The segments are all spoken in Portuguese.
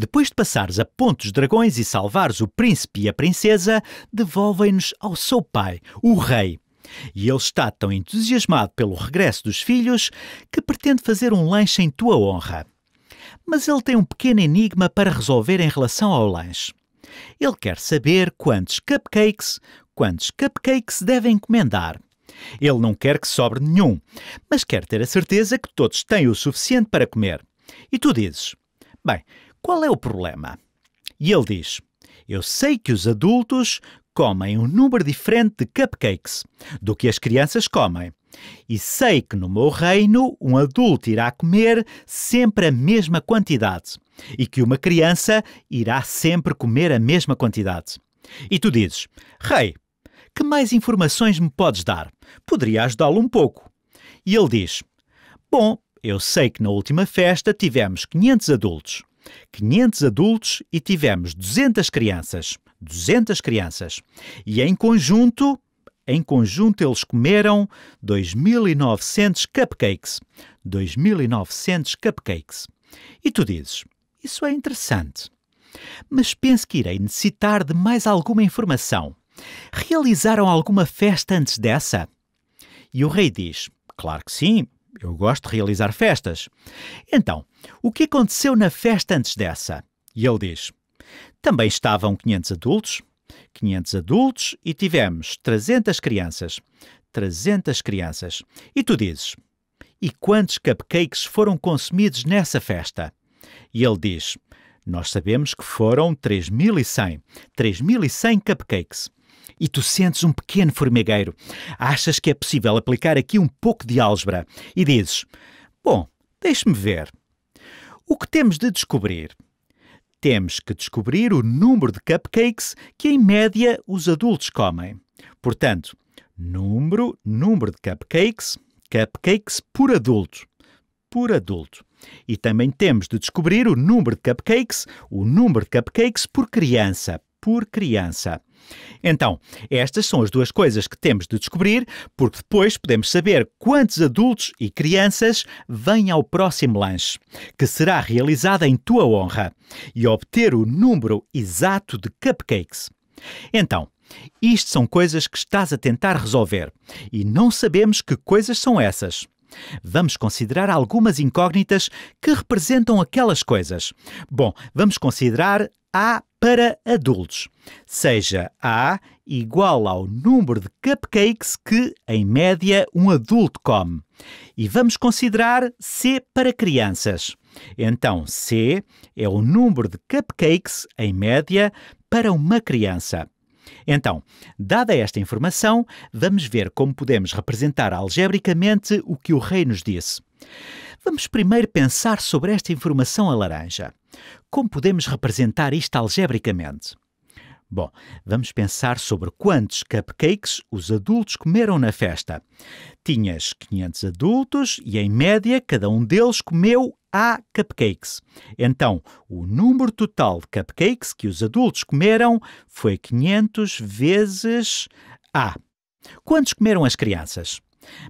Depois de passares a Pontos Dragões e salvares o príncipe e a princesa, devolvem-nos ao seu pai, o rei. E ele está tão entusiasmado pelo regresso dos filhos que pretende fazer um lanche em tua honra. Mas ele tem um pequeno enigma para resolver em relação ao lanche. Ele quer saber quantos cupcakes, quantos cupcakes devem encomendar. Ele não quer que sobre nenhum, mas quer ter a certeza que todos têm o suficiente para comer. E tu dizes: Bem, qual é o problema? E ele diz: Eu sei que os adultos comem um número diferente de cupcakes do que as crianças comem. E sei que no meu reino um adulto irá comer sempre a mesma quantidade e que uma criança irá sempre comer a mesma quantidade. E tu dizes: Rei, que mais informações me podes dar? Poderia ajudá-lo um pouco. E ele diz: Bom, eu sei que na última festa tivemos 500 adultos 500 adultos e tivemos 200 crianças. 200 crianças. E em conjunto, em conjunto eles comeram 2.900 cupcakes. 2.900 cupcakes. E tu dizes, isso é interessante. Mas penso que irei necessitar de mais alguma informação. Realizaram alguma festa antes dessa? E o rei diz, claro que sim, eu gosto de realizar festas. Então, o que aconteceu na festa antes dessa? E ele diz: Também estavam 500 adultos, 500 adultos e tivemos 300 crianças. 300 crianças. E tu dizes: E quantos cupcakes foram consumidos nessa festa? E ele diz: Nós sabemos que foram 3100. 3100 cupcakes e tu sentes um pequeno formigueiro. Achas que é possível aplicar aqui um pouco de álgebra e dizes: Bom, deixe-me ver. O que temos de descobrir? Temos que descobrir o número de cupcakes que, em média, os adultos comem. Portanto, número, número de cupcakes, cupcakes por adulto. Por adulto. E também temos de descobrir o número de cupcakes, o número de cupcakes por criança. Por criança. Então, estas são as duas coisas que temos de descobrir, porque depois podemos saber quantos adultos e crianças vêm ao próximo lanche, que será realizado em tua honra, e obter o número exato de cupcakes. Então, isto são coisas que estás a tentar resolver e não sabemos que coisas são essas. Vamos considerar algumas incógnitas que representam aquelas coisas. Bom, vamos considerar A para adultos, seja A igual ao número de cupcakes que, em média, um adulto come. E vamos considerar C para crianças. Então, C é o número de cupcakes, em média, para uma criança. Então, dada esta informação, vamos ver como podemos representar algebricamente o que o rei nos disse. Vamos primeiro pensar sobre esta informação a laranja. Como podemos representar isto algebricamente? Bom, vamos pensar sobre quantos cupcakes os adultos comeram na festa. Tinhas 500 adultos e, em média, cada um deles comeu A cupcakes. Então, o número total de cupcakes que os adultos comeram foi 500 vezes A. Quantos comeram as crianças?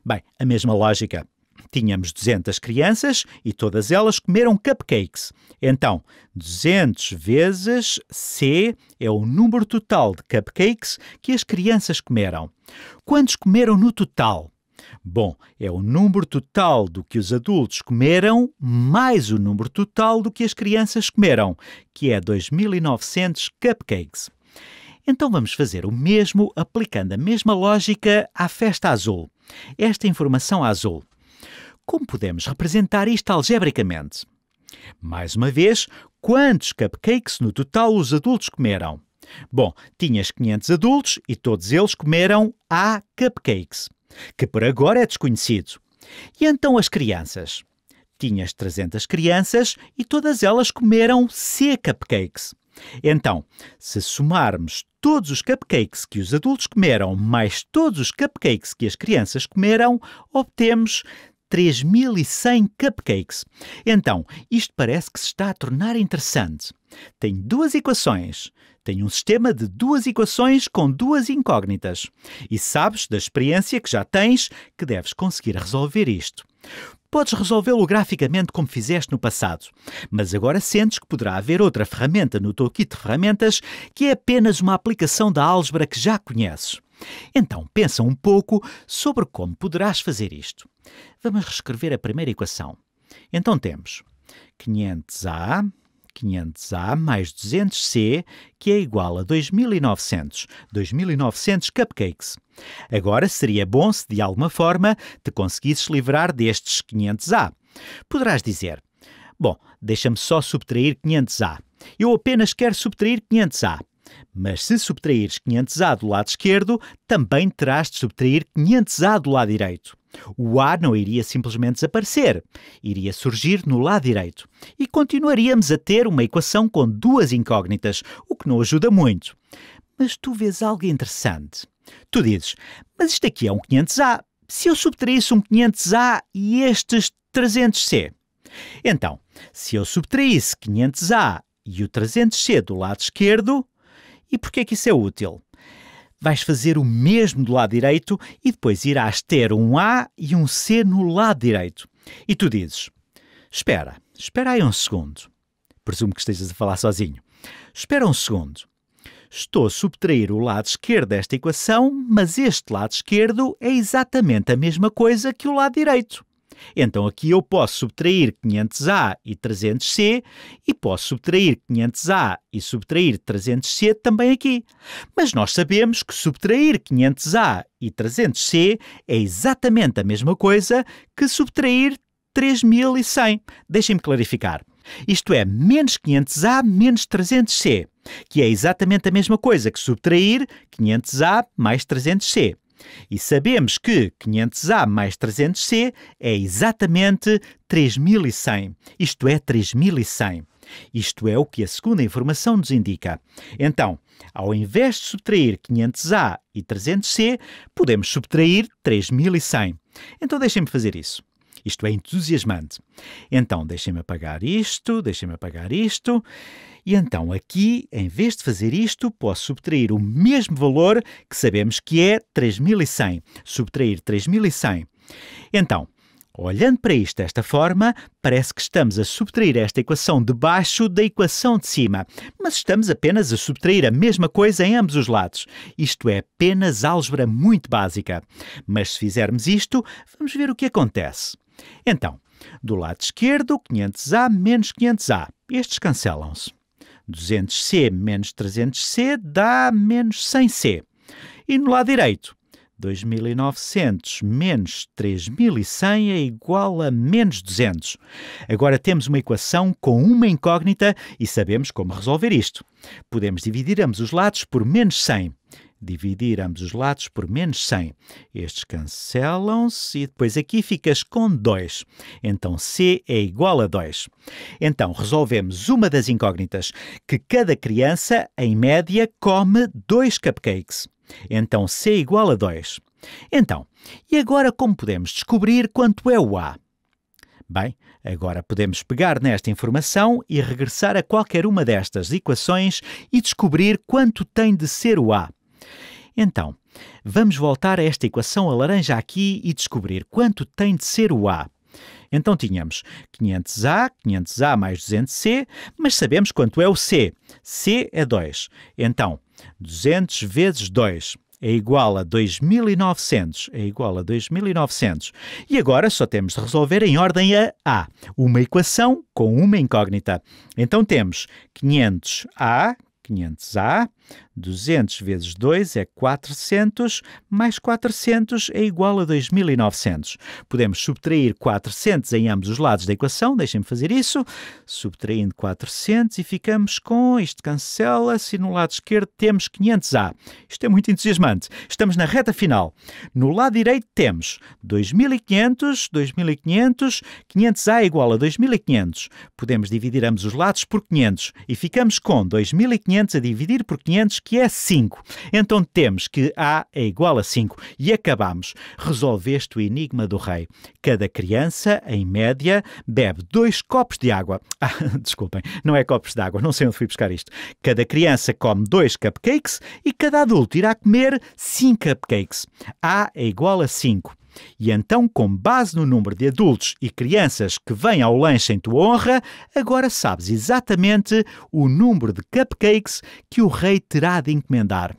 Bem, a mesma lógica. Tínhamos 200 crianças e todas elas comeram cupcakes. Então, 200 vezes C é o número total de cupcakes que as crianças comeram. Quantos comeram no total? Bom, é o número total do que os adultos comeram mais o número total do que as crianças comeram, que é 2.900 cupcakes. Então vamos fazer o mesmo aplicando a mesma lógica à festa azul. Esta informação azul. Como podemos representar isto algebricamente? Mais uma vez, quantos cupcakes no total os adultos comeram? Bom, tinhas 500 adultos e todos eles comeram A cupcakes, que por agora é desconhecido. E então as crianças? Tinhas 300 crianças e todas elas comeram C cupcakes. Então, se somarmos todos os cupcakes que os adultos comeram mais todos os cupcakes que as crianças comeram, obtemos 3.100 cupcakes. Então, isto parece que se está a tornar interessante. Tem duas equações. Tem um sistema de duas equações com duas incógnitas. E sabes, da experiência que já tens, que deves conseguir resolver isto. Podes resolvê-lo graficamente como fizeste no passado, mas agora sentes que poderá haver outra ferramenta no teu kit de ferramentas que é apenas uma aplicação da álgebra que já conheces. Então pensa um pouco sobre como poderás fazer isto. Vamos reescrever a primeira equação. Então temos 500A 500A mais 200C, que é igual a 2.900. 2.900 cupcakes. Agora seria bom se de alguma forma te conseguisses livrar destes 500A. Poderás dizer: Bom, deixa-me só subtrair 500A. Eu apenas quero subtrair 500A. Mas se subtraires 500A do lado esquerdo, também terás de subtrair 500A do lado direito. O A não iria simplesmente desaparecer, iria surgir no lado direito. E continuaríamos a ter uma equação com duas incógnitas, o que não ajuda muito. Mas tu vês algo interessante. Tu dizes, mas isto aqui é um 500A. Se eu subtraísse um 500A e estes 300C? Então, se eu subtraísse 500A e o 300C do lado esquerdo, e porquê que isso é útil? Vais fazer o mesmo do lado direito e depois irás ter um A e um C no lado direito. E tu dizes: Espera, espera aí um segundo. Presumo que estejas a falar sozinho. Espera um segundo. Estou a subtrair o lado esquerdo desta equação, mas este lado esquerdo é exatamente a mesma coisa que o lado direito. Então aqui eu posso subtrair 500A e 300C e posso subtrair 500A e subtrair 300C também aqui. Mas nós sabemos que subtrair 500A e 300C é exatamente a mesma coisa que subtrair 3100. Deixem-me clarificar. Isto é menos 500A menos 300C, que é exatamente a mesma coisa que subtrair 500A mais 300C. E sabemos que 500A mais 300C é exatamente 3100, isto é, 3100. Isto é o que a segunda informação nos indica. Então, ao invés de subtrair 500A e 300C, podemos subtrair 3100. Então deixem-me fazer isso. Isto é entusiasmante. Então, deixem-me apagar isto, deixem-me apagar isto. E então, aqui, em vez de fazer isto, posso subtrair o mesmo valor que sabemos que é 3100. Subtrair 3100. Então, Olhando para isto desta forma, parece que estamos a subtrair esta equação de baixo da equação de cima, mas estamos apenas a subtrair a mesma coisa em ambos os lados. Isto é apenas álgebra muito básica. Mas se fizermos isto, vamos ver o que acontece. Então, do lado esquerdo, 500A menos 500A. Estes cancelam-se. 200C menos 300C dá menos 100C. E no lado direito, 2.900 menos 3.100 é igual a menos 200. Agora temos uma equação com uma incógnita e sabemos como resolver isto. Podemos dividir ambos os lados por menos 100 dividir ambos os lados por menos 100. Estes cancelam-se e depois aqui ficas com 2. Então C é igual a 2. Então resolvemos uma das incógnitas, que cada criança, em média, come 2 cupcakes. Então C é igual a 2. Então, e agora como podemos descobrir quanto é o A? Bem, agora podemos pegar nesta informação e regressar a qualquer uma destas equações e descobrir quanto tem de ser o A. Então, vamos voltar a esta equação a laranja aqui e descobrir quanto tem de ser o A. Então tínhamos 500A, 500A mais 200C, mas sabemos quanto é o C. C é 2. Então, 200 vezes 2 é igual a 2.900, é igual a 2.900. E agora só temos de resolver em ordem a A, uma equação com uma incógnita. Então temos 500A, 500A. 200 vezes 2 é 400, mais 400 é igual a 2.900. Podemos subtrair 400 em ambos os lados da equação, deixem-me fazer isso, subtraindo 400 e ficamos com, isto cancela-se e no lado esquerdo temos 500A. Isto é muito entusiasmante. Estamos na reta final. No lado direito temos 2.500, 2.500, 500A é igual a 2.500. Podemos dividir ambos os lados por 500 e ficamos com 2.500 500 a dividir por 500, que é 5. Então temos que A é igual a 5 e acabamos. Resolveste o enigma do rei. Cada criança, em média, bebe dois copos de água. Ah, desculpem, não é copos de água, não sei onde fui buscar isto. Cada criança come dois cupcakes e cada adulto irá comer 5 cupcakes. A é igual a 5. E então, com base no número de adultos e crianças que vêm ao lanche em tua honra, agora sabes exatamente o número de cupcakes que o rei terá de encomendar.